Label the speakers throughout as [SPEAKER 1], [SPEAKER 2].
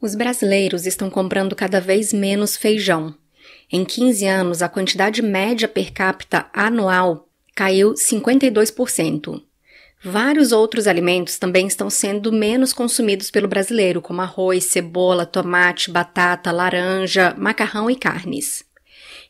[SPEAKER 1] Os brasileiros estão comprando cada vez menos feijão. Em 15 anos, a quantidade média per capita anual caiu 52%. Vários outros alimentos também estão sendo menos consumidos pelo brasileiro, como arroz, cebola, tomate, batata, laranja, macarrão e carnes.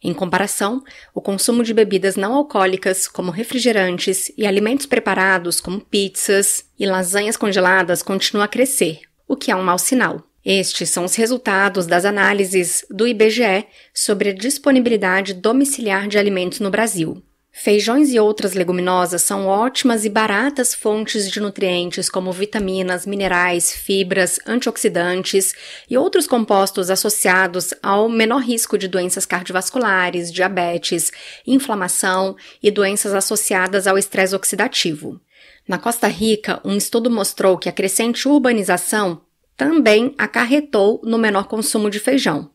[SPEAKER 1] Em comparação, o consumo de bebidas não alcoólicas, como refrigerantes, e alimentos preparados, como pizzas e lasanhas congeladas, continua a crescer, o que é um mau sinal. Estes são os resultados das análises do IBGE sobre a disponibilidade domiciliar de alimentos no Brasil. Feijões e outras leguminosas são ótimas e baratas fontes de nutrientes como vitaminas, minerais, fibras, antioxidantes e outros compostos associados ao menor risco de doenças cardiovasculares, diabetes, inflamação e doenças associadas ao estresse oxidativo. Na Costa Rica, um estudo mostrou que a crescente urbanização também acarretou no menor consumo de feijão.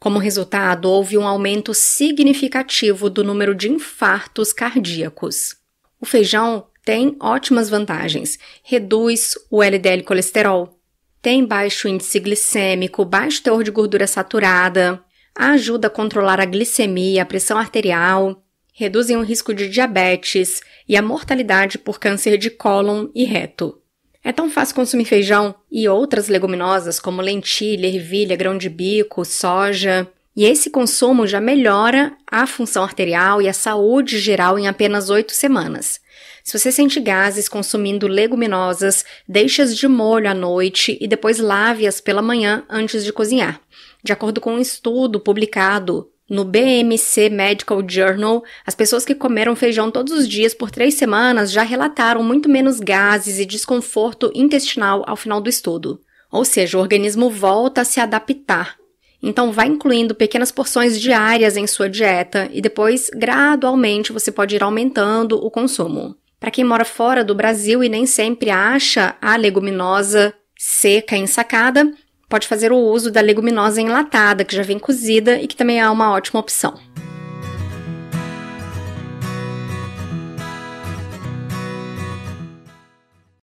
[SPEAKER 1] Como resultado, houve um aumento significativo do número de infartos cardíacos. O feijão tem ótimas vantagens: reduz o LDL colesterol, tem baixo índice glicêmico, baixo teor de gordura saturada, ajuda a controlar a glicemia, a pressão arterial, reduzem o risco de diabetes e a mortalidade por câncer de cólon e reto. É tão fácil consumir feijão e outras leguminosas como lentilha, ervilha, grão de bico, soja. E esse consumo já melhora a função arterial e a saúde geral em apenas oito semanas. Se você sente gases consumindo leguminosas, deixe-as de molho à noite e depois lave-as pela manhã antes de cozinhar. De acordo com um estudo publicado no BMC Medical Journal, as pessoas que comeram feijão todos os dias por três semanas já relataram muito menos gases e desconforto intestinal ao final do estudo. Ou seja, o organismo volta a se adaptar. Então, vá incluindo pequenas porções diárias em sua dieta e depois, gradualmente, você pode ir aumentando o consumo. Para quem mora fora do Brasil e nem sempre acha a leguminosa seca ensacada pode fazer o uso da leguminosa enlatada, que já vem cozida e que também é uma ótima opção.